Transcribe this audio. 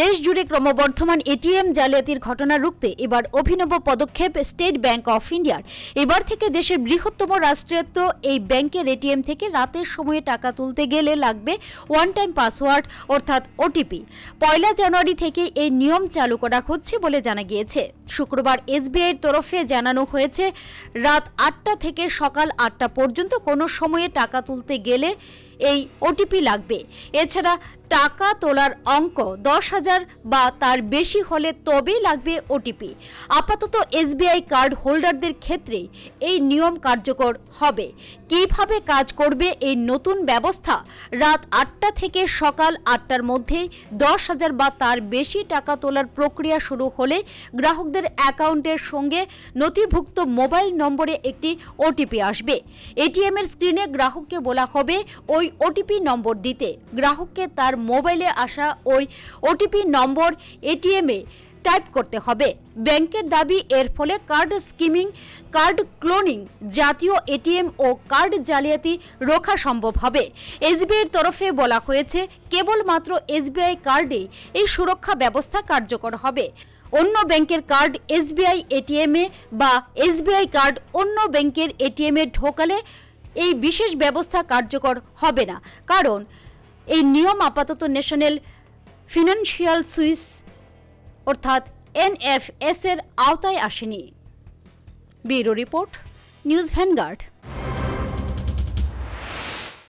দেশ জুড়ে ক্রমবর্ধমান এটিএম জালিয়াতির ঘটনা রুখতে এবার অভিনব পদক্ষেপ স্টেট ব্যাংক অফ ইন্ডিয়ার এবার থেকে দেশের বৃহত্তম রাষ্ট্রায়ত্ত এই ব্যাংকের এটিএম থেকে রাতের সময়ে টাকা তুলতে গেলে লাগবে ওয়ান টাইম পাসওয়ার্ড অর্থাৎ ওটিপি পয়লা জানুয়ারি থেকে এই নিয়ম চালু করা হচ্ছে বলে জানা গিয়েছে শুক্রবার এসবিআইয়ের তরফে জানানো হয়েছে রাত আটটা থেকে সকাল আটটা পর্যন্ত কোনো সময়ে টাকা তুলতে গেলে এই ওটিপি লাগবে এছাড়া টাকা তোলার অঙ্ক দশ হাজার বা তার বেশি হলে তবেই লাগবে ওটিপি আপাতত এসবিআই কার্ড হোল্ডারদের ক্ষেত্রে এই নিয়ম কার্যকর হবে কিভাবে কাজ করবে এই নতুন ব্যবস্থা রাত আটটা থেকে সকাল আটটার মধ্যেই দশ হাজার বা তার বেশি টাকা তোলার প্রক্রিয়া শুরু হলে গ্রাহকদের অ্যাকাউন্টের সঙ্গে নথিভুক্ত মোবাইল নম্বরে একটি ওটিপি আসবে এটিএমের স্ক্রিনে গ্রাহককে বলা হবে ওই ওটিপি নম্বর দিতে গ্রাহককে তার মোবাইলে আসা ওই ওটিপি নম্বর এটিএমে টাইপ করতে হবে ব্যাংকের দাবি এর ফলে কার্ড স্কিমিং কার্ড ক্লোনিং জাতীয় এটিএম ও কার্ড জালিয়াতি রোখা সম্ভব হবে এসবিআইয়ের তরফে বলা হয়েছে কেবলমাত্র এসবিআই কার্ডে এই সুরক্ষা ব্যবস্থা কার্যকর হবে অন্য ব্যাংকের কার্ড এসবিআই এটিএমে বা এসবিআই কার্ড অন্য ব্যাংকের এটিএমে ঢোকালে এই বিশেষ ব্যবস্থা কার্যকর হবে না কারণ এই নিয়ম আপাতত ন্যাশনাল ফিনান্সিয়াল সুইস অর্থাৎ এনএফএস এর আওতায় আসেনি ব্যুরো রিপোর্ট নিউজ ভ্যানগার্ড